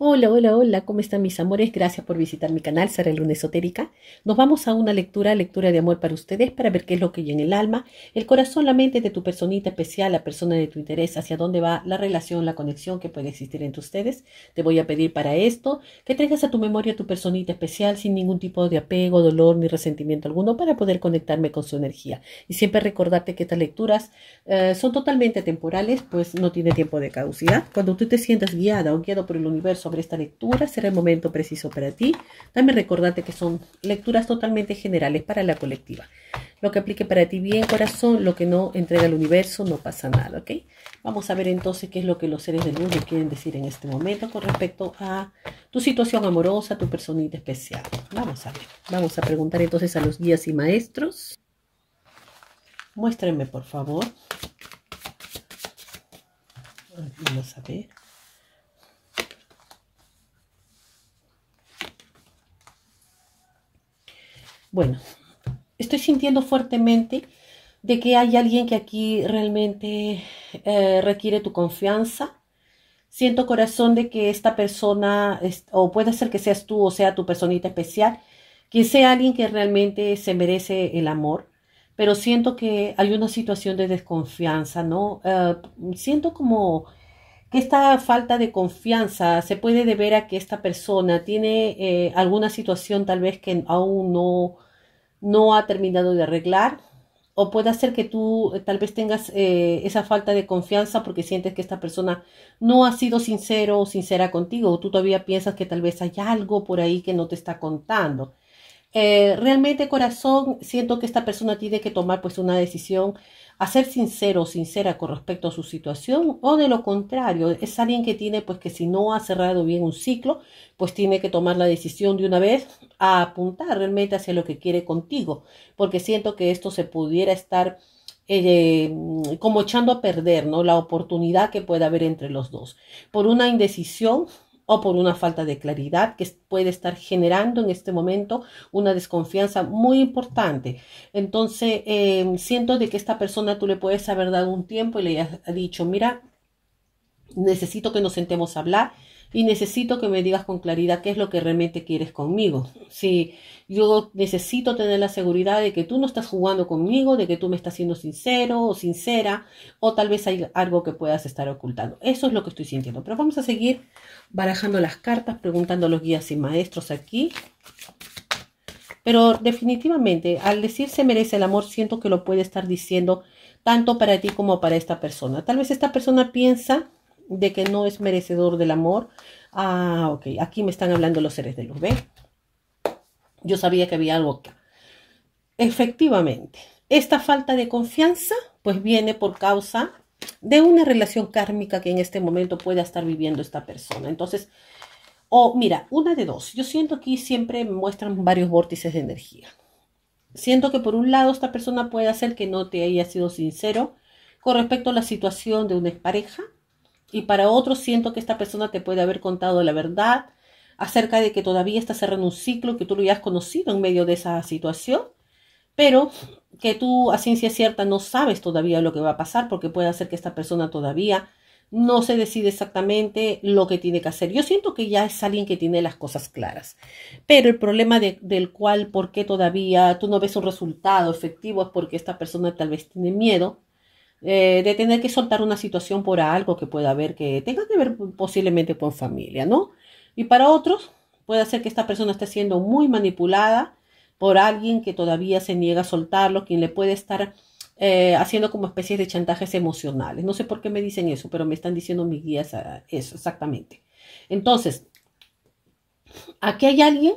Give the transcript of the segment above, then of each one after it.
Hola, hola, hola, ¿cómo están mis amores? Gracias por visitar mi canal, Sara Luna Esotérica. Nos vamos a una lectura, lectura de amor para ustedes, para ver qué es lo que hay en el alma, el corazón, la mente de tu personita especial, la persona de tu interés, hacia dónde va la relación, la conexión que puede existir entre ustedes. Te voy a pedir para esto que traigas a tu memoria tu personita especial sin ningún tipo de apego, dolor ni resentimiento alguno para poder conectarme con su energía. Y siempre recordarte que estas lecturas eh, son totalmente temporales, pues no tiene tiempo de caducidad. Cuando tú te sientas guiada o guiado por el universo, sobre esta lectura, será el momento preciso para ti. También recordate que son lecturas totalmente generales para la colectiva. Lo que aplique para ti bien, corazón, lo que no entrega el universo, no pasa nada, ¿ok? Vamos a ver entonces qué es lo que los seres del mundo quieren decir en este momento con respecto a tu situación amorosa, tu personita especial. Vamos a ver, vamos a preguntar entonces a los guías y maestros. Muéstrenme, por favor. Vamos a ver. Bueno, estoy sintiendo fuertemente de que hay alguien que aquí realmente eh, requiere tu confianza. Siento corazón de que esta persona, o puede ser que seas tú o sea tu personita especial, que sea alguien que realmente se merece el amor, pero siento que hay una situación de desconfianza, ¿no? Eh, siento como que esta falta de confianza se puede deber a que esta persona tiene eh, alguna situación tal vez que aún no no ha terminado de arreglar o puede ser que tú eh, tal vez tengas eh, esa falta de confianza porque sientes que esta persona no ha sido sincero o sincera contigo, o tú todavía piensas que tal vez hay algo por ahí que no te está contando. Eh, realmente corazón, siento que esta persona tiene que tomar pues una decisión a ser sincero o sincera con respecto a su situación o de lo contrario, es alguien que tiene pues que si no ha cerrado bien un ciclo, pues tiene que tomar la decisión de una vez a apuntar realmente hacia lo que quiere contigo, porque siento que esto se pudiera estar eh, como echando a perder, ¿no? La oportunidad que puede haber entre los dos por una indecisión o por una falta de claridad que puede estar generando en este momento una desconfianza muy importante. Entonces, em, siento de que esta persona tú le puedes haber dado un tiempo y le has dicho, mira, necesito que nos sentemos a hablar y necesito que me digas con claridad qué es lo que realmente quieres conmigo. Si yo necesito tener la seguridad de que tú no estás jugando conmigo, de que tú me estás siendo sincero o sincera, o tal vez hay algo que puedas estar ocultando. Eso es lo que estoy sintiendo. Pero vamos a seguir barajando las cartas, preguntando a los guías y maestros aquí. Pero definitivamente, al decir se merece el amor, siento que lo puede estar diciendo tanto para ti como para esta persona. Tal vez esta persona piensa de que no es merecedor del amor. Ah, ok, aquí me están hablando los seres de luz, ve Yo sabía que había algo acá. Efectivamente, esta falta de confianza pues viene por causa de una relación kármica que en este momento pueda estar viviendo esta persona. Entonces, o oh, mira, una de dos. Yo siento que siempre muestran varios vórtices de energía. Siento que por un lado esta persona puede hacer que no te haya sido sincero con respecto a la situación de una pareja y para otros siento que esta persona te puede haber contado la verdad acerca de que todavía está cerrando un ciclo que tú lo hayas conocido en medio de esa situación, pero que tú a ciencia cierta no sabes todavía lo que va a pasar porque puede ser que esta persona todavía no se decide exactamente lo que tiene que hacer. Yo siento que ya es alguien que tiene las cosas claras, pero el problema del cual, por qué todavía tú no ves un resultado efectivo es porque esta persona tal vez tiene miedo eh, de tener que soltar una situación por algo que pueda haber, que tenga que ver posiblemente con familia, ¿no? Y para otros, puede ser que esta persona esté siendo muy manipulada por alguien que todavía se niega a soltarlo, quien le puede estar eh, haciendo como especies de chantajes emocionales. No sé por qué me dicen eso, pero me están diciendo mis guías eso exactamente. Entonces, aquí hay alguien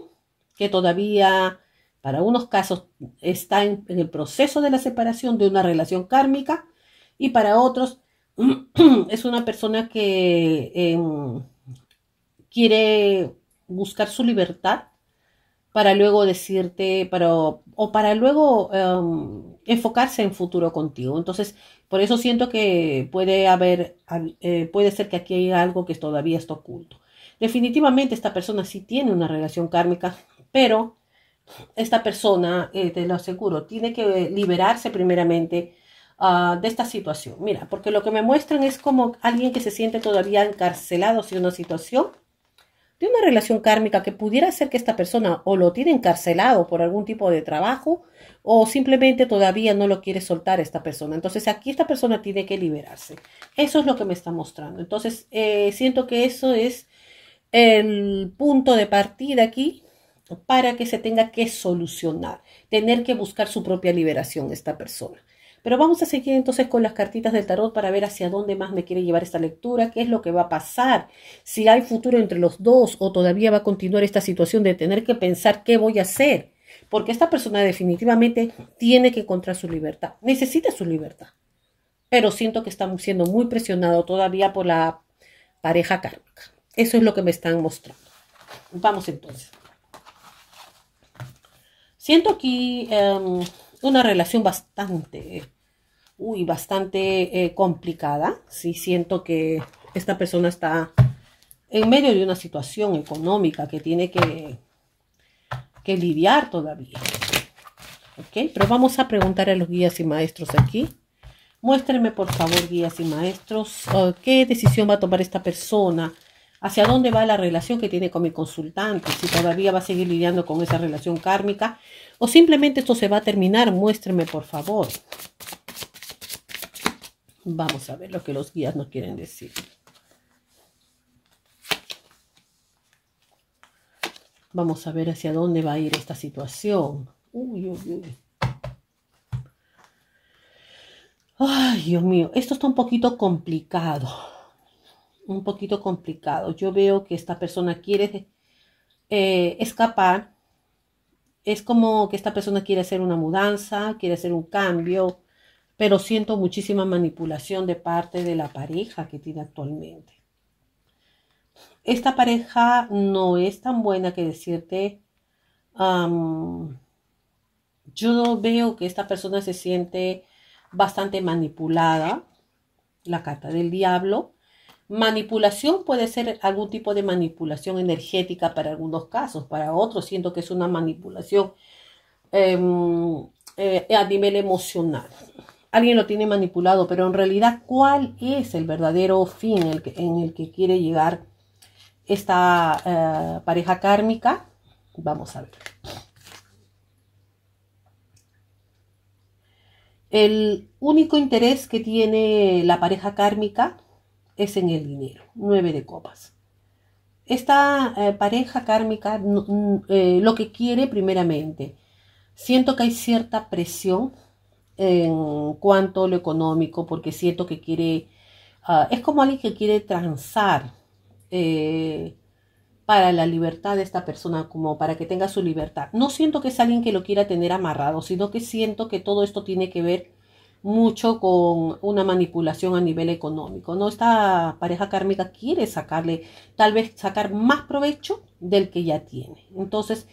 que todavía, para unos casos, está en el proceso de la separación de una relación kármica y para otros es una persona que em, quiere buscar su libertad para luego decirte, o para luego em, enfocarse en futuro contigo. Entonces, por eso siento que puede haber, eh, puede ser que aquí hay algo que todavía está oculto. Definitivamente esta persona sí tiene una relación kármica, pero esta persona, eh, te lo aseguro, tiene que liberarse primeramente Ah, de esta situación. Mira, porque lo que me muestran es como alguien que se siente todavía encarcelado si una situación de una relación kármica que pudiera ser que esta persona o lo tiene encarcelado por algún tipo de trabajo o simplemente todavía no lo quiere soltar esta persona. Entonces aquí esta persona tiene que liberarse. Eso es lo que me está mostrando. Entonces eh, siento que eso es el punto de partida aquí para que se tenga que solucionar, tener que buscar su propia liberación esta persona. Pero vamos a seguir entonces con las cartitas del tarot para ver hacia dónde más me quiere llevar esta lectura, qué es lo que va a pasar, si hay futuro entre los dos o todavía va a continuar esta situación de tener que pensar qué voy a hacer. Porque esta persona definitivamente tiene que encontrar su libertad, necesita su libertad. Pero siento que estamos siendo muy presionado todavía por la pareja kármica. Eso es lo que me están mostrando. Vamos entonces. Siento aquí em, una relación bastante uy, bastante eh, complicada. Sí, siento que esta persona está en medio de una situación económica que tiene que, que lidiar todavía. Pero vamos a preguntar a los guías y maestros aquí. Muéstrenme, por favor, guías y maestros, eh, qué decisión va a tomar esta persona, hacia dónde va la relación que tiene con mi consultante, si todavía va a seguir lidiando con esa relación kármica o simplemente esto se va a terminar. Muéstrenme, por favor. Vamos a ver lo que los guías nos quieren decir. Vamos a ver hacia dónde va a ir esta situación. Uy, uy, uy. Ay, Dios mío, esto está un poquito complicado. Un poquito complicado. Yo veo que esta persona quiere eh, escapar. Es como que esta persona quiere hacer una mudanza, quiere hacer un cambio pero siento muchísima manipulación de parte de la pareja que tiene actualmente. Esta pareja no es tan buena que decirte, yo yo veo que esta persona se siente bastante manipulada, la carta del diablo. Manipulación puede ser algún tipo de manipulación energética para algunos casos, para otros siento que es una manipulación em, eh, a nivel emocional alguien lo tiene manipulado, pero en realidad, ¿cuál es el verdadero fin en el que, quiere llegar esta eh, pareja kármica? Vamos a ver. El único interés que tiene la pareja kármica es en el dinero, nueve de copas. Esta eh, pareja kármica mm, mm, eh, lo que quiere primeramente, siento que hay cierta presión en cuanto a lo económico, porque siento que quiere, ah, es como alguien que quiere transar eh, para la libertad de esta persona, como para que tenga su libertad. No siento que es alguien que lo quiera tener amarrado, sino que siento que todo esto tiene que ver mucho con una manipulación a nivel económico. No esta pareja kármica quiere sacarle, tal vez sacar más provecho del que ya tiene. Entonces,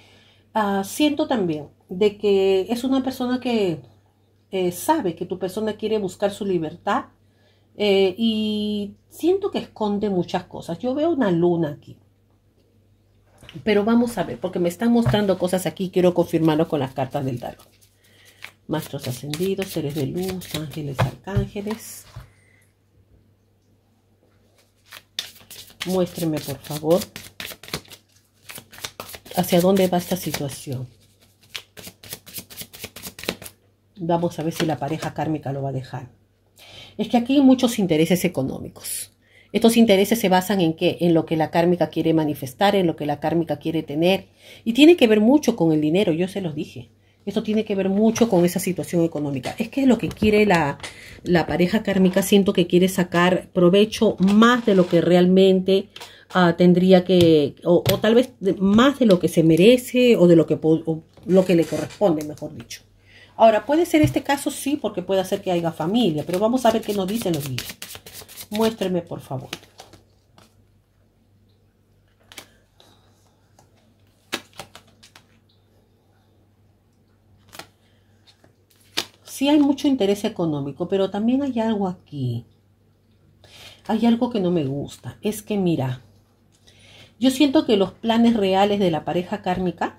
ah, siento también de que es una persona que eh, sabe que tu persona quiere buscar su libertad eh, y siento que esconde muchas cosas. Yo veo una luna aquí. Pero vamos a ver, porque me están mostrando cosas aquí, quiero confirmarlo con las cartas del tarot. Maestros ascendidos, seres de luz, ángeles, arcángeles. Muéstreme, por favor, hacia dónde va esta situación. Vamos a ver si la pareja kármica lo va a dejar. Es que aquí hay muchos intereses económicos. Estos intereses se basan en qué? En lo que la kármica quiere manifestar, en lo que la kármica quiere tener. Y tiene que ver mucho con el dinero, yo se los dije. Esto tiene que ver mucho con esa situación económica. Es que lo que quiere la, pareja kármica, siento que quiere sacar provecho más de lo que realmente ah, tendría que, o, tal vez más de lo que se merece o de lo que, lo que le corresponde, mejor dicho. Ahora, ¿puede ser este caso? Sí, porque puede hacer que haya familia, pero vamos a ver qué nos dicen los guías. Muéstreme, por favor. Sí hay mucho interés económico, pero también hay algo aquí. Hay algo que no me gusta. Es que mira, yo siento que los planes reales de la pareja kármica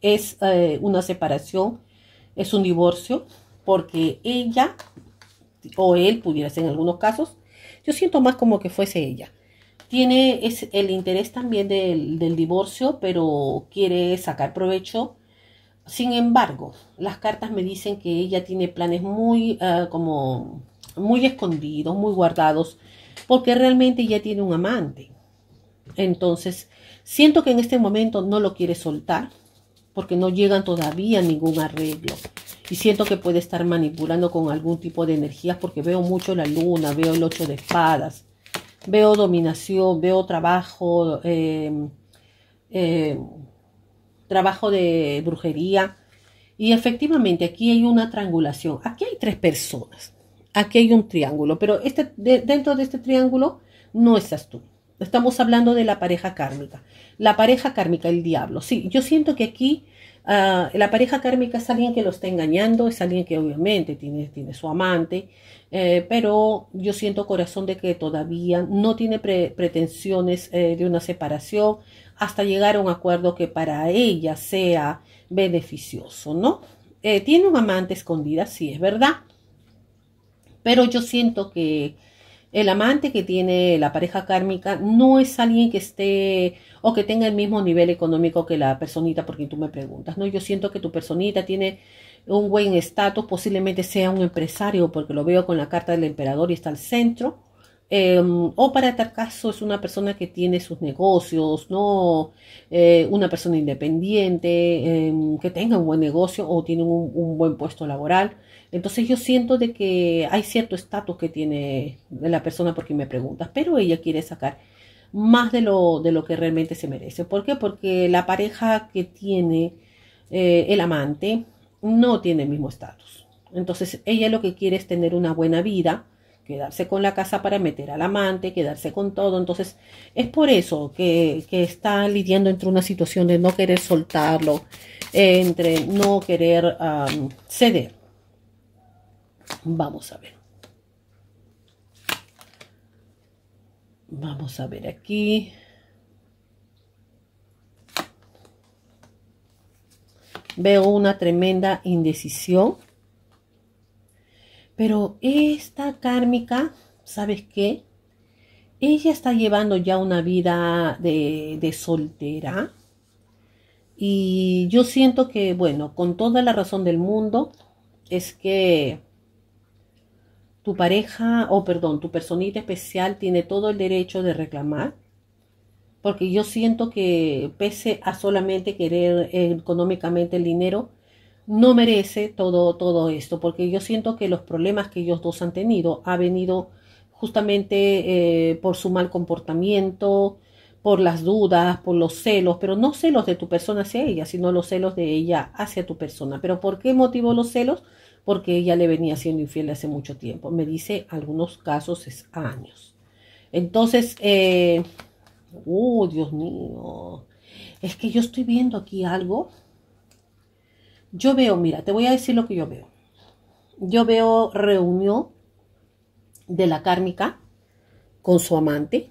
es eh, una separación es un divorcio porque ella o él pudiera ser en algunos casos. Yo siento más como que fuese ella. Tiene el interés también del, del divorcio, pero quiere sacar provecho. Sin embargo, las cartas me dicen que ella tiene planes muy ah, como muy escondidos, muy guardados, porque realmente ya tiene un amante. Entonces, siento que en este momento no lo quiere soltar, porque no llegan todavía ningún arreglo. Y siento que puede estar manipulando con algún tipo de energías porque veo mucho la luna, veo el ocho de espadas, veo dominación, veo trabajo, em, em, trabajo de brujería. Y efectivamente aquí hay una triangulación. Aquí hay tres personas. Aquí hay un triángulo, pero este, dentro de este triángulo no estás tú. Estamos hablando de la pareja kármica. La pareja kármica, el diablo. Sí, yo siento que aquí ah, la pareja kármica es alguien que lo está engañando, es alguien que obviamente tiene, tiene su amante, eh, pero yo siento corazón de que todavía no tiene pretensiones eh, de una separación hasta llegar a un acuerdo que para ella sea beneficioso, ¿no? Eh, tiene un amante escondida, sí, es verdad, pero yo siento que el amante que tiene la pareja kármica no es alguien que esté o que tenga el mismo nivel económico que la personita por quien tú me preguntas. No, yo siento que tu personita tiene un buen estatus, posiblemente sea un empresario porque lo veo con la carta del emperador y está al centro. Em, o para tal caso es una persona que tiene sus negocios, no eh, una persona independiente, em, que tenga un buen negocio o tiene un buen puesto laboral. Entonces yo siento de que hay cierto estatus que tiene la persona porque me preguntas, pero ella quiere sacar más de lo, de lo que realmente se merece. ¿Por qué? Porque la pareja que tiene eh, el amante no tiene el mismo estatus. Entonces ella lo que quiere es tener una buena vida, quedarse con la casa para meter al amante, quedarse con todo. Entonces, es por eso que, está lidiando entre una situación de no querer soltarlo, eh, entre no querer ceder. Vamos a ver. Vamos a ver aquí. Veo una tremenda indecisión. Pero esta kármica, ¿sabes qué? Ella está llevando ya una vida de, de soltera. Y yo siento que, bueno, con toda la razón del mundo, es que tu pareja, o perdón, tu personita especial tiene todo el derecho de reclamar, porque yo siento que pese a solamente querer eh, económicamente el dinero, no merece todo, todo esto, porque yo siento que los problemas que ellos dos han tenido ha venido justamente eh, por su mal comportamiento, por las dudas, por los celos, pero no celos de tu persona hacia ella, sino los celos de ella hacia tu persona. ¿Pero por qué motivo los celos? porque ella le venía siendo infiel hace mucho tiempo. Me dice algunos casos es años. Entonces, oh, Dios mío, es que yo estoy viendo aquí algo. Yo veo, mira, te voy a decir lo que yo veo. Yo veo reunión de la kármica con su amante.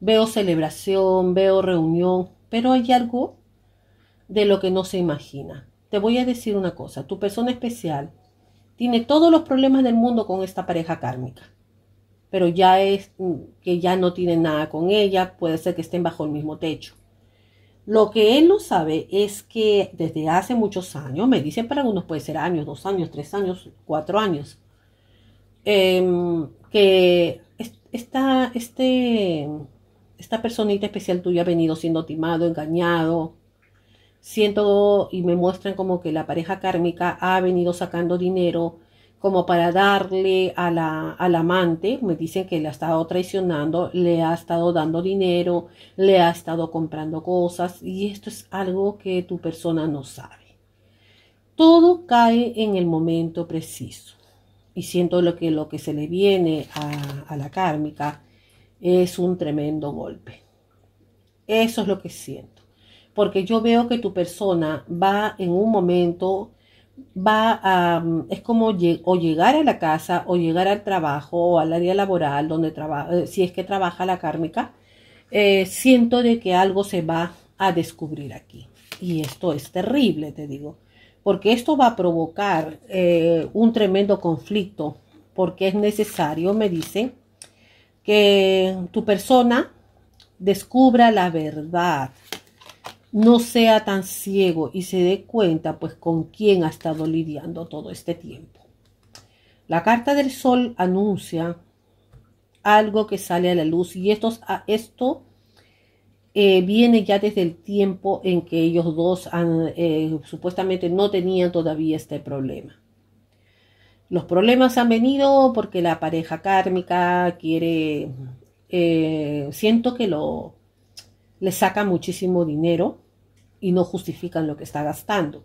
Veo celebración, veo reunión, pero hay algo de lo que no se imagina te voy a decir una cosa, tu persona especial tiene todos los problemas del mundo con esta pareja kármica, pero ya es mm, que ya no tiene nada con ella, puede ser que estén bajo el mismo techo. Lo que él no sabe es que desde hace muchos años, me dicen para algunos puede ser años, dos años, tres años, cuatro años, em, que está este, esta personita especial tuya ha venido siendo timado, engañado, siento y me muestran como que la pareja kármica ha venido sacando dinero como para darle a la, al amante, me dicen que le ha estado traicionando, le ha estado dando dinero, le ha estado comprando cosas y esto es algo que tu persona no sabe. Todo cae en el momento preciso y siento lo que lo que se le viene a, a la kármica es un tremendo golpe. Eso es lo que siento porque yo veo que tu persona va en un momento, va a, es como o llegar a la casa o llegar al trabajo o al área laboral donde trabaja, eh, si es que trabaja la kármica, eh, siento de que algo se va a descubrir aquí. Y esto es terrible, te digo, porque esto va a provocar eh, un tremendo conflicto, porque es necesario, me dice, que tu persona descubra la verdad no sea tan ciego y se dé cuenta pues con quién ha estado lidiando todo este tiempo. La carta del sol anuncia algo que sale a la luz y esto eh, viene ya desde el tiempo en que ellos dos eh, supuestamente no tenían todavía este problema. Los problemas han venido porque la pareja kármica quiere, eh, siento que lo, le saca muchísimo dinero y no justifican lo que está gastando.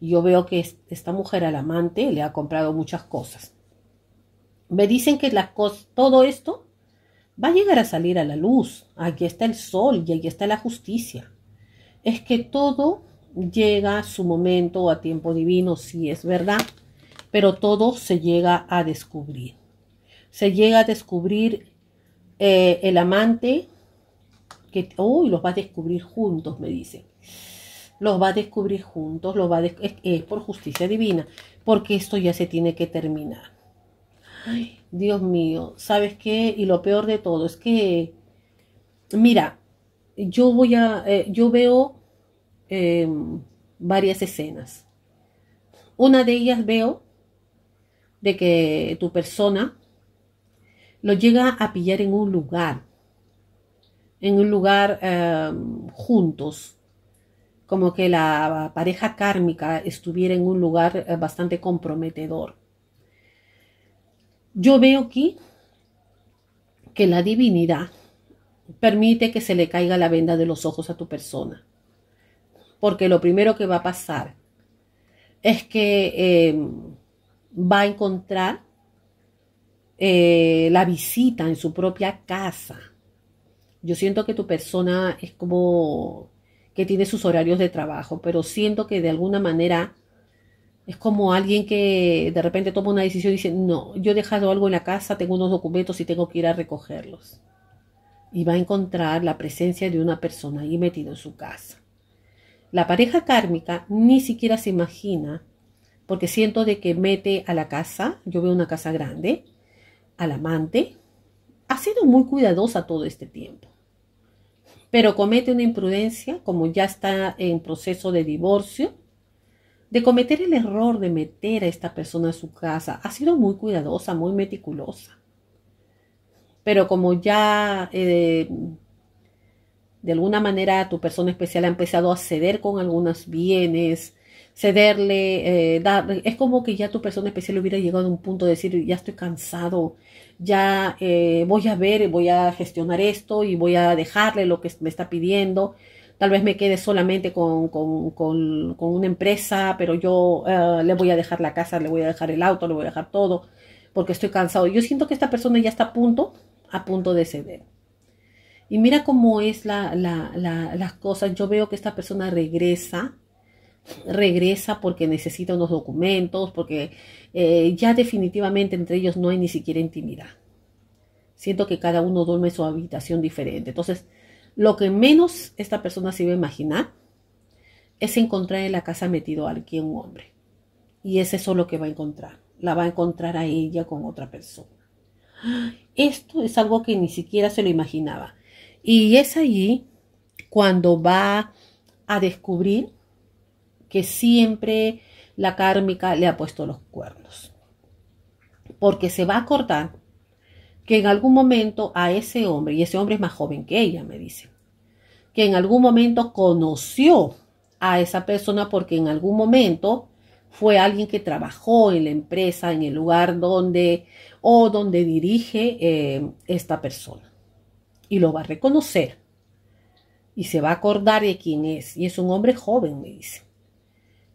yo veo que esta mujer al amante le ha comprado muchas cosas. Me dicen que la todo esto va a llegar a salir a la luz. Aquí está el sol y aquí está la justicia. Es que todo llega a su momento a tiempo divino, sí es verdad, pero todo se llega a descubrir. Se llega a descubrir eh, el amante que los va a descubrir juntos, me dice. Los va a descubrir juntos, lo va es, por justicia divina, porque esto ya se tiene que terminar. Ay, Dios mío, ¿sabes qué? Y lo peor de todo es que, mira, yo voy a, eh, yo veo em, varias escenas. Una de ellas veo de que tu persona lo llega a pillar en un lugar en un lugar em, juntos, como que la pareja kármica estuviera en un lugar eh, bastante comprometedor. Yo veo aquí que la divinidad permite que se le caiga la venda de los ojos a tu persona, porque lo primero que va a pasar es que em, va a encontrar eh, la visita en su propia casa yo siento que tu persona es como que tiene sus horarios de trabajo, pero siento que de alguna manera es como alguien que de repente toma una decisión y dice, no, yo he dejado algo en la casa, tengo unos documentos y tengo que ir a recogerlos. Y va a encontrar la presencia de una persona ahí metida en su casa. La pareja kármica ni siquiera se imagina, porque siento de que mete a la casa, yo veo una casa grande, al amante. Ha sido muy cuidadosa todo este tiempo pero comete una imprudencia, como ya está en proceso de divorcio, de cometer el error de meter a esta persona a su casa. Ha sido muy cuidadosa, muy meticulosa. Pero como ya eh, de alguna manera tu persona especial ha empezado a ceder con algunos bienes, cederle, eh, es como que ya tu persona especial hubiera llegado a un punto de decir, ya estoy cansado, ya eh, voy a ver, voy a gestionar esto y voy a dejarle lo que me está pidiendo. Tal vez me quede solamente con, una empresa, pero yo eh, le voy a dejar la casa, le voy a dejar el auto, le voy a dejar todo, porque estoy cansado. Yo siento que esta persona ya está a punto, a punto de ceder. Y mira cómo es la, la, la, las cosas. Yo veo que esta persona regresa regresa porque necesita unos documentos, porque eh, ya definitivamente entre ellos no hay ni siquiera intimidad. Siento que cada uno duerme en su habitación diferente. Entonces, lo que menos esta persona se iba a imaginar es encontrar en la casa metido a alguien, un hombre. Y es lo que va a encontrar. La va a encontrar a ella con otra persona. Esto es algo que ni siquiera se lo imaginaba. Y es allí cuando va a descubrir que siempre la kármica le ha puesto los cuernos. Porque se va a acordar que en algún momento a ese hombre, y ese hombre es más joven que ella, me dice, que en algún momento conoció a esa persona porque en algún momento fue alguien que trabajó en la empresa, en el lugar donde o donde dirige eh, esta persona. Y lo va a reconocer. Y se va a acordar de quién es. Y es un hombre joven, me dice.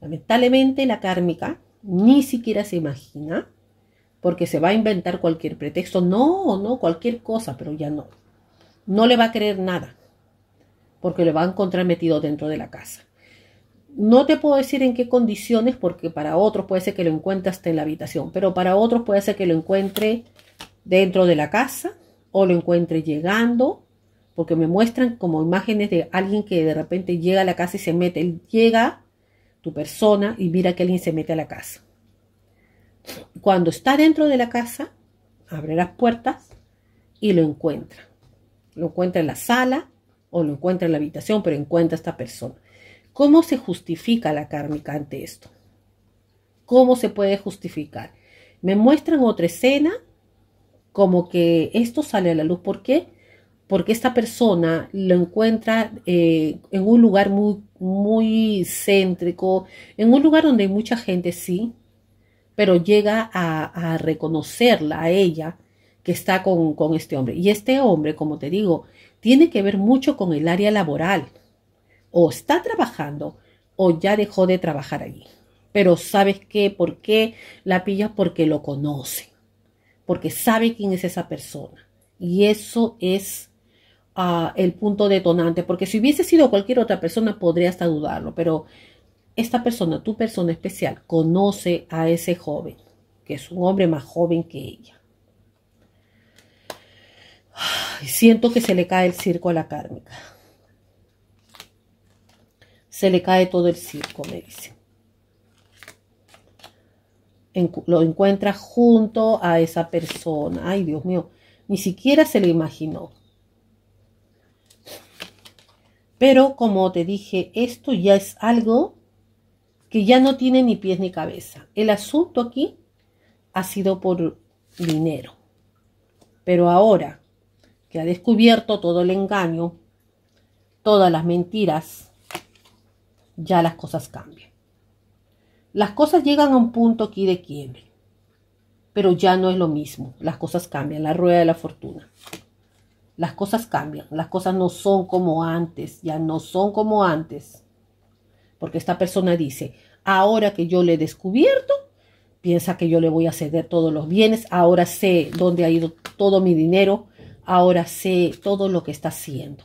Lamentablemente la kármica ni siquiera se imagina porque se va a inventar cualquier pretexto, no, no, cualquier cosa, pero ya no. No le va a creer nada porque lo va a encontrar metido dentro de la casa. No te puedo decir en qué condiciones, porque para otros puede ser que lo encuentre hasta en la habitación, pero para otros puede ser que lo encuentre dentro de la casa o lo encuentre llegando, porque me muestran como imágenes de alguien que de repente llega a la casa y se mete, él llega tu persona y mira que alguien se mete a la casa. Cuando está dentro de la casa, abre las puertas y lo encuentra. Lo encuentra en la sala o lo encuentra en la habitación, pero encuentra a esta persona. ¿Cómo se justifica la kármica ante esto? ¿Cómo se puede justificar? Me muestran otra escena como que esto sale a la luz. ¿Por qué? Porque esta persona lo encuentra eh, en un lugar muy muy céntrico, en un lugar donde hay mucha gente, sí, pero llega a, reconocerla a ella que está con, con este hombre. Y este hombre, como te digo, tiene que ver mucho con el área laboral. O está trabajando o ya dejó de trabajar allí. Pero ¿sabes qué? ¿Por qué la pilla? Porque lo conoce. Porque sabe quién es esa persona. Y eso es el punto detonante, porque si hubiese sido cualquier otra persona podría hasta dudarlo, pero esta persona, tu persona especial, conoce a ese joven, que es un hombre más joven que ella. Siento que se le cae el circo a la kármica. Se le cae todo el circo, me dice. lo encuentra junto a esa persona. Ay, Dios mío, ni siquiera se le imaginó. Pero como te dije, esto ya es algo que ya no tiene ni pies ni cabeza. El asunto aquí ha sido por dinero. Pero ahora que ha descubierto todo el engaño, todas las mentiras, ya las cosas cambian. Las cosas llegan a un punto aquí de quiebre, pero ya no es lo mismo. Las cosas cambian, la rueda de la fortuna las cosas cambian, las cosas no son como antes, ya no son como antes. Porque esta persona dice, ahora que yo le he descubierto, piensa que yo le voy a ceder todos los bienes, ahora sé dónde ha ido todo mi dinero, ahora sé todo lo que está haciendo.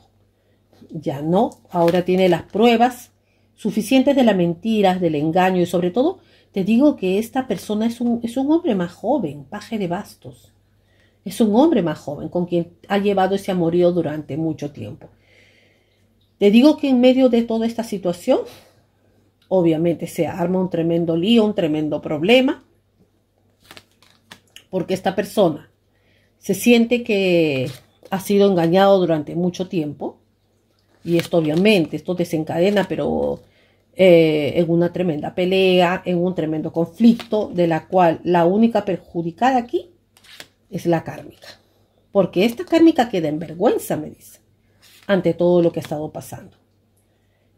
Ya no, ahora tiene las pruebas suficientes de las mentiras, del engaño y sobre todo, te digo que esta persona es un, es un hombre más joven, paje de bastos es un hombre más joven con quien ha llevado ese amorío durante mucho tiempo. Te digo que en medio de toda esta situación, obviamente se arma un tremendo lío, un tremendo problema, porque esta persona se siente que ha sido engañado durante mucho tiempo, y esto obviamente, esto desencadena, pero eh, en una tremenda pelea, en un tremendo conflicto, de la cual la única perjudicada aquí es la kármica. Porque esta kármica queda en vergüenza, me dice, ante todo lo que ha estado pasando.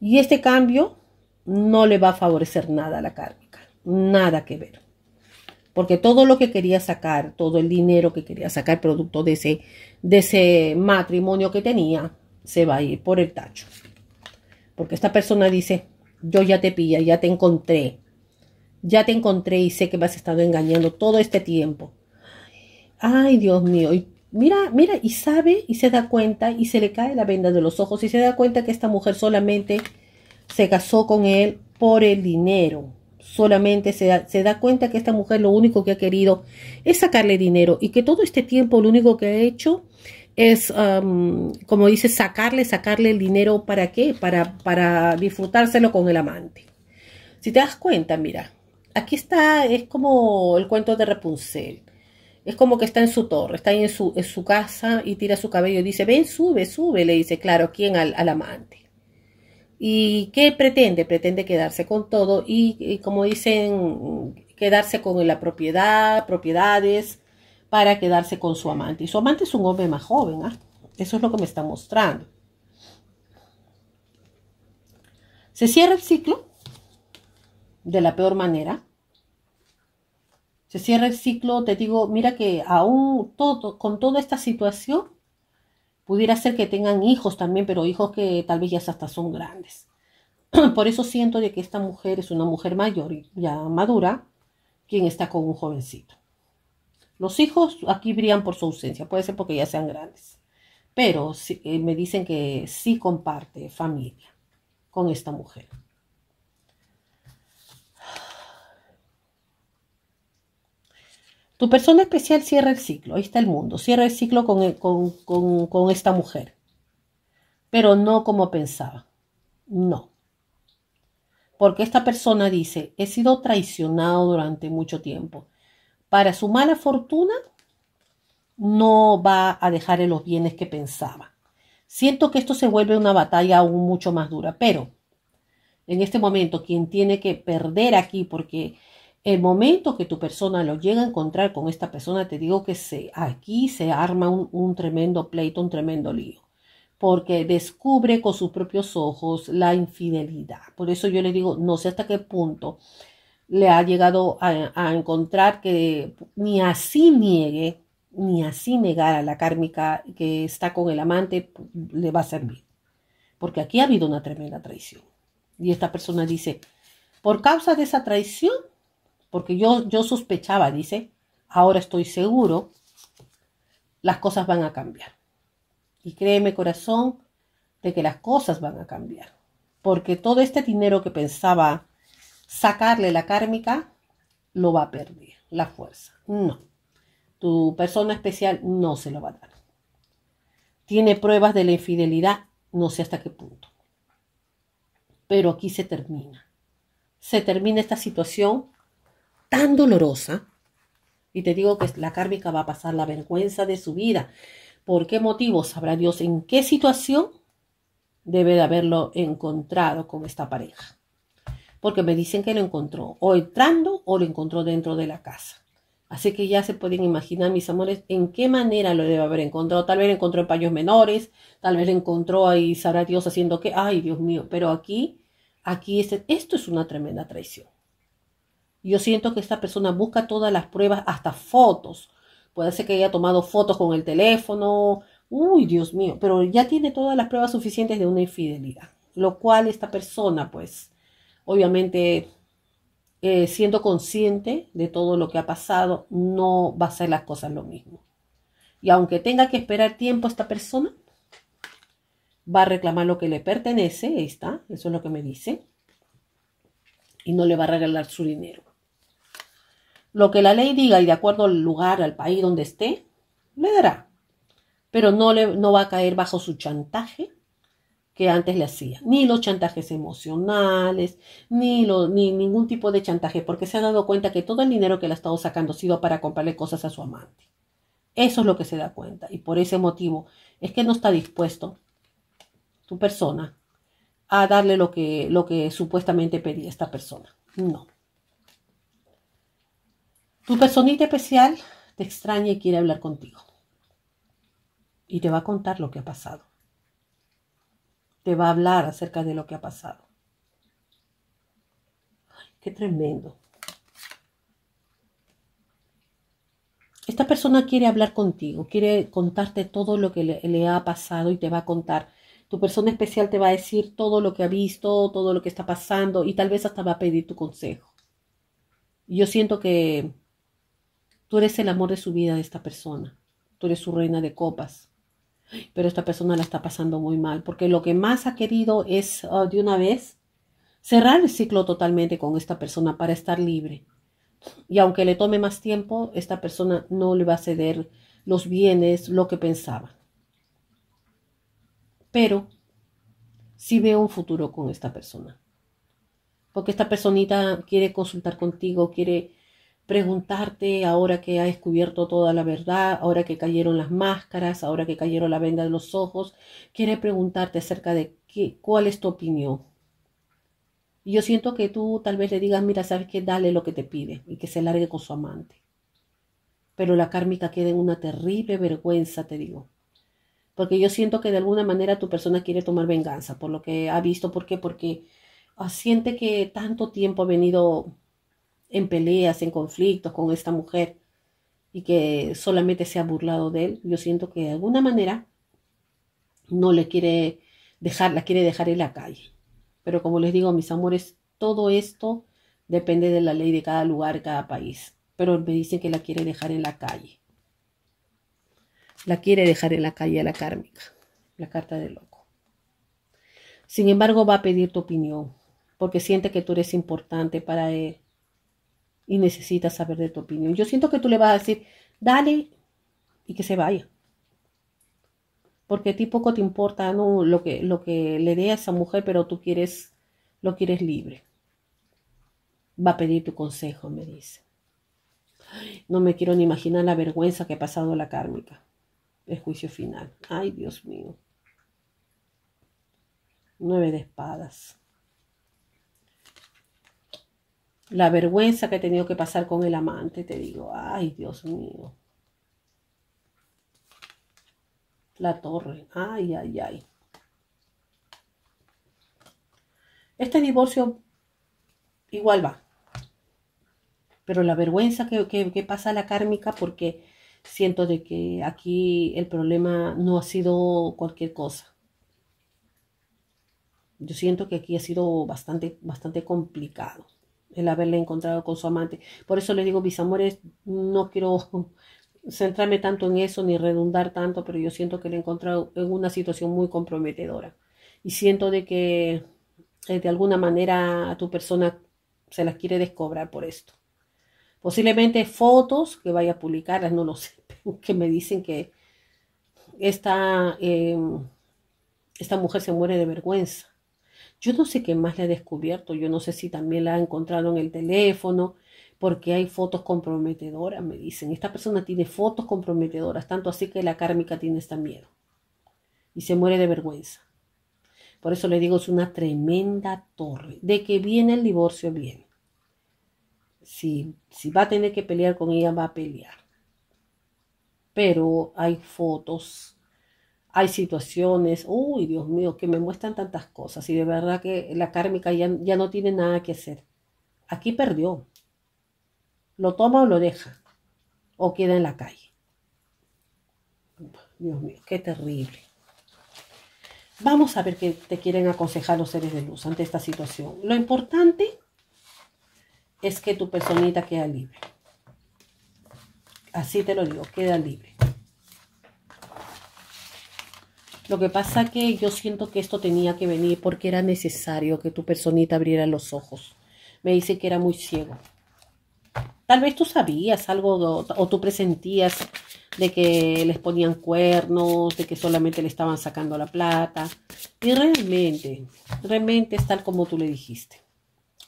Y este cambio no le va a favorecer nada a la kármica, nada que ver. Porque todo lo que quería sacar, todo el dinero que quería sacar producto de ese, de ese matrimonio que tenía, se va a ir por el tacho. Porque esta persona dice, yo ya te pilla, ya te encontré, ya te encontré y sé que me has estado engañando todo este tiempo ay Dios mío, y mira, mira, y sabe y se da cuenta y se le cae la venda de los ojos y se da cuenta que esta mujer solamente se casó con él por el dinero. Solamente se da, se da cuenta que esta mujer lo único que ha querido es sacarle dinero y que todo este tiempo lo único que ha hecho es, um, como dice, sacarle, sacarle el dinero para qué, para, para disfrutárselo con el amante. Si te das cuenta, mira, aquí está, es como el cuento de Rapunzel es como que está en su torre, está ahí en su, casa y tira su cabello y dice, ven, sube, sube, le dice, claro, ¿quién al, amante? ¿Y qué pretende? Pretende quedarse con todo y, como dicen, quedarse con la propiedad, propiedades, para quedarse con su amante. Y su amante es un hombre más joven, ¿ah? eso es lo que me está mostrando. Se cierra el ciclo de la peor manera se cierra el ciclo, te digo, mira que aún todo, con toda esta situación, pudiera ser que tengan hijos también, pero hijos que tal vez ya hasta son grandes. Por eso siento de que esta mujer es una mujer mayor, ya madura, quien está con un jovencito. Los hijos aquí brillan por su ausencia, puede ser porque ya sean grandes, pero eh, me dicen que sí comparte familia con esta mujer. Tu persona especial cierra el ciclo, ahí está el mundo, cierra el ciclo con, con, con, esta mujer, pero no como pensaba, no. Porque esta persona dice, he sido traicionado durante mucho tiempo. Para su mala fortuna, no va a dejar los bienes que pensaba. Siento que esto se vuelve una batalla aún mucho más dura, pero en este momento quien tiene que perder aquí porque el momento que tu persona lo llega a encontrar con esta persona, te digo que se, aquí se arma un, tremendo pleito, un tremendo lío, porque descubre con sus propios ojos la infidelidad. Por eso yo le digo, no sé hasta qué punto le ha llegado a, encontrar que ni así niegue, ni así negar a la kármica que está con el amante le va a servir. Porque aquí ha habido una tremenda traición. Y esta persona dice, por causa de esa traición, porque yo, yo sospechaba, dice, ahora estoy seguro, las cosas van a cambiar. Y créeme corazón de que las cosas van a cambiar, porque todo este dinero que pensaba sacarle la kármica, lo va a perder, la fuerza. No, tu persona especial no se lo va a dar. Tiene pruebas de la infidelidad, no sé hasta qué punto. Pero aquí se termina. Se termina esta situación tan dolorosa. Y te digo que la kármica va a pasar la vergüenza de su vida. ¿Por qué motivo? Sabrá Dios en qué situación debe de haberlo encontrado con esta pareja. Porque me dicen que lo encontró o entrando o lo encontró dentro de la casa. Así que ya se pueden imaginar, mis amores, en qué manera lo debe haber encontrado. Tal vez lo encontró en paños menores, tal vez lo encontró ahí, sabrá Dios haciendo que, Ay, Dios mío, pero aquí, aquí, esto es una tremenda traición. Yo siento que esta persona busca todas las pruebas, hasta fotos. Puede ser que haya tomado fotos con el teléfono. Uy, Dios mío, pero ya tiene todas las pruebas suficientes de una infidelidad. Lo cual esta persona, pues, obviamente, eh, siendo consciente de todo lo que ha pasado, no va a hacer las cosas lo mismo. Y aunque tenga que esperar tiempo esta persona, va a reclamar lo que le pertenece, ahí está, eso es lo que me dice, y no le va a regalar su dinero. Lo que la ley diga y de acuerdo al lugar, al país donde esté, le dará. Pero no, le, no va a caer bajo su chantaje que antes le hacía. Ni los chantajes emocionales, ni, ni ningún tipo de chantaje, porque se ha dado cuenta que todo el dinero que le ha estado sacando ha sido para comprarle cosas a su amante. Eso es lo que se da cuenta. Y por ese motivo es que no está dispuesto tu persona a darle lo que, lo que supuestamente pedía esta persona. No. Tu personita especial te extraña y quiere hablar contigo. Y te va a contar lo que ha pasado. Te va a hablar acerca de lo que ha pasado. qué tremendo. Esta persona quiere hablar contigo, quiere contarte todo lo que le, ha pasado y te va a contar. Tu persona especial te va a decir todo lo que ha visto, todo lo que está pasando y tal vez hasta va a pedir tu consejo. Yo siento que Tú eres el amor de su vida de esta persona. Tú eres su reina de copas. Pero esta persona la está pasando muy mal porque lo que más ha querido es ah, de una vez cerrar el ciclo totalmente con esta persona para estar libre. Y aunque le tome más tiempo, esta persona no le va a ceder los bienes, lo que pensaba. Pero sí veo un futuro con esta persona. Porque esta personita quiere consultar contigo, quiere preguntarte ahora que ha descubierto toda la verdad, ahora que cayeron las máscaras, ahora que cayeron la venda de los ojos, quiere preguntarte acerca de qué, cuál es tu opinión. Y yo siento que tú tal vez le digas, mira, sabes que dale lo que te pide y que se largue con su amante. Pero la kármica queda en una terrible vergüenza, te digo. Porque yo siento que de alguna manera tu persona quiere tomar venganza por lo que ha visto. ¿Por qué? Porque ah, siente que tanto tiempo ha venido en peleas, en conflictos con esta mujer y que solamente se ha burlado de él, yo siento que de alguna manera no le quiere dejar, la quiere dejar en la calle. Pero como les digo, mis amores, todo esto depende de la ley de cada lugar, cada país. Pero me dicen que la quiere dejar en la calle. La quiere dejar en la calle a la kármica, la carta de loco. Sin embargo, va a pedir tu opinión, porque siente que tú eres importante para él y necesita saber de tu opinión. Yo siento que tú le vas a decir, dale y que se vaya. Porque a ti poco te importa ¿no? lo, que, lo que le dé a esa mujer, pero tú quieres, lo quieres libre. Va a pedir tu consejo, me dice. No me quiero ni imaginar la vergüenza que ha pasado la kármica. El juicio final. Ay, Dios mío. Nueve de espadas. la vergüenza que he tenido que pasar con el amante, te digo, ay Dios mío. La torre, ay, ay, ay. Este divorcio igual va. Pero la vergüenza que, pasa la kármica porque siento de que aquí el problema no ha sido cualquier cosa. Yo siento que aquí ha sido bastante, bastante complicado el haberle encontrado con su amante. Por eso le digo, mis amores, no quiero centrarme tanto en eso ni redundar tanto, pero yo siento que le he encontrado en una situación muy comprometedora. Y siento de que eh, de alguna manera a tu persona se las quiere descobrar por esto. Posiblemente fotos que vaya a publicar, no lo sé, que me dicen que eh, esta mujer se muere de vergüenza yo no sé qué más le ha descubierto, yo no sé si también la ha encontrado en el teléfono, porque hay fotos comprometedoras, me dicen. Esta persona tiene fotos comprometedoras, tanto así que la kármica tiene esta miedo y se muere de vergüenza. Por eso le digo, es una tremenda torre. De que viene el divorcio, viene. Si, si va a tener que pelear con ella, va a pelear. Pero hay fotos hay situaciones, uy, Dios mío, que me muestran tantas cosas y de verdad que la kármica ya, ya no tiene nada que hacer. Aquí perdió. Lo toma o lo deja. O queda en la calle. Dios mío, qué terrible. Vamos a ver qué te quieren aconsejar los seres de luz ante esta situación. Lo importante es que tu personita queda libre. Así te lo digo, queda libre. Lo que pasa que yo siento que esto tenía que venir porque era necesario que tu personita abriera los ojos. Me dice que era muy ciego. Tal vez tú sabías algo o tú presentías de que les ponían cuernos, de que solamente le estaban sacando la plata. Y realmente, realmente es tal como tú le dijiste.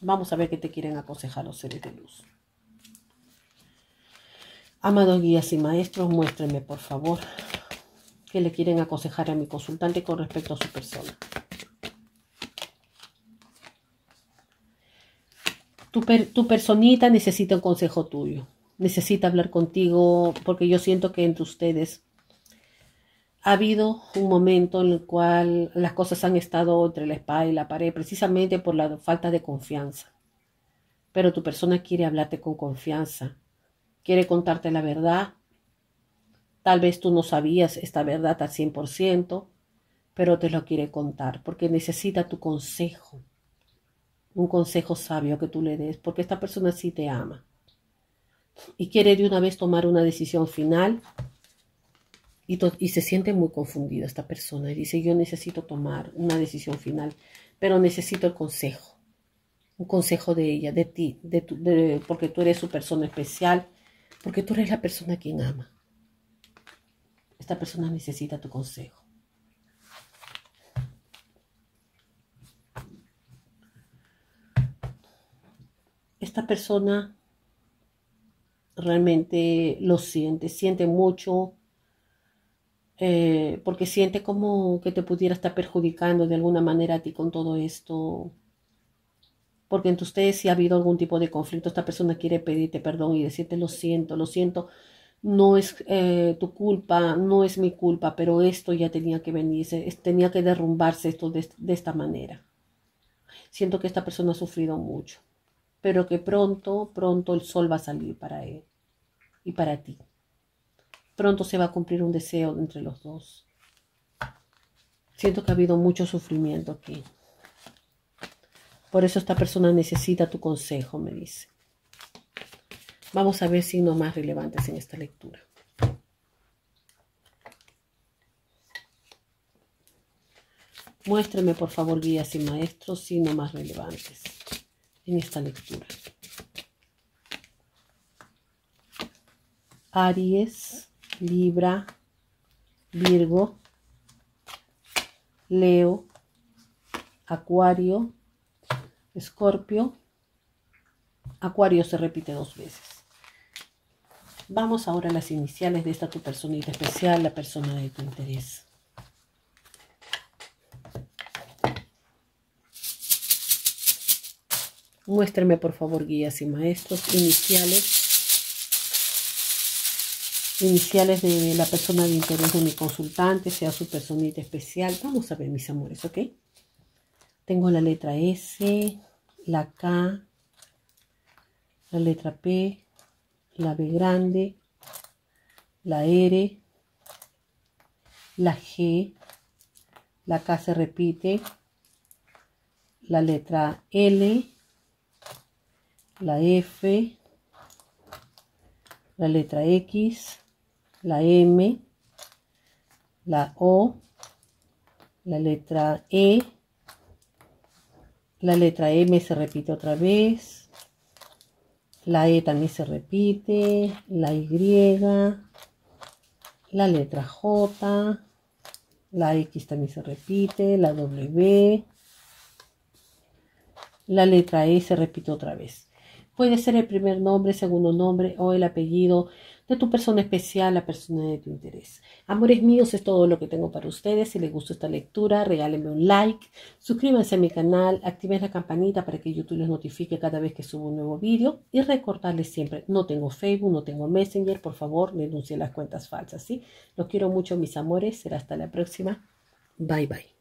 Vamos a ver qué te quieren aconsejar los seres de luz. Amados guías y maestros, muéstrenme por favor que le quieren aconsejar a mi consultante con respecto a su persona. Tu, personita necesita un consejo tuyo, necesita hablar contigo porque yo siento que entre ustedes ha habido un momento en el cual las cosas han estado entre la espada y la pared precisamente por la falta de confianza. Pero tu persona quiere hablarte con confianza, quiere contarte la verdad Tal vez tú no sabías esta verdad al 100%, pero te lo quiere contar porque necesita tu consejo. Un consejo sabio que tú le des, porque esta persona sí te ama. Y quiere de una vez tomar una decisión final y, se siente muy confundida esta persona y dice, yo necesito tomar una decisión final, pero necesito el consejo. Un consejo de ella, de ti, de, porque tú eres su persona especial, porque tú eres la persona quien ama. Esta persona necesita tu consejo. Esta persona realmente lo siente, siente mucho, eh, porque siente como que te pudiera estar perjudicando de alguna manera a ti con todo esto. Porque entre ustedes si ha habido algún tipo de conflicto, esta persona quiere pedirte perdón y decirte lo siento, lo siento, no es eh, tu culpa, no es mi culpa, pero esto ya tenía que venirse, tenía que derrumbarse esto de, de esta manera. Siento que esta persona ha sufrido mucho, pero que pronto, pronto el sol va a salir para él y para ti. Pronto se va a cumplir un deseo entre los dos. Siento que ha habido mucho sufrimiento aquí. Por eso esta persona necesita tu consejo, me dice. Vamos a ver signos más relevantes en esta lectura. Muéstrame, por favor, guías y maestros, signos más relevantes en esta lectura. Aries, Libra, Virgo, Leo, Acuario, Escorpio. Acuario se repite dos veces. Vamos ahora a las iniciales de esta tu personita especial, la persona de tu interés. Muéstrame por favor guías y maestros iniciales iniciales de la persona de interés de mi consultante, sea su personita especial. Vamos a ver, mis amores, ¿ok? Tengo la letra S, la K, la letra P, la B grande, la R, la G, la K se repite, la letra L, la F, la letra X, la M, la O, la letra E, la letra M se repite otra vez, la E también se repite, la Y, la letra J, la X también se repite, la W, la letra E se repite otra vez. Puede ser el primer nombre, segundo nombre o el apellido de tu persona especial, la persona de tu interés. Amores míos, es todo lo que tengo para ustedes. Si les gustó esta lectura, regálenme un like, suscríbanse a mi canal, activen la campanita para que YouTube les notifique cada vez que subo un nuevo video. y recordarles siempre, no tengo Facebook, no tengo Messenger, por favor, denuncien las cuentas falsas, ¿sí? Los quiero mucho, mis amores. Será hasta la próxima. Bye bye.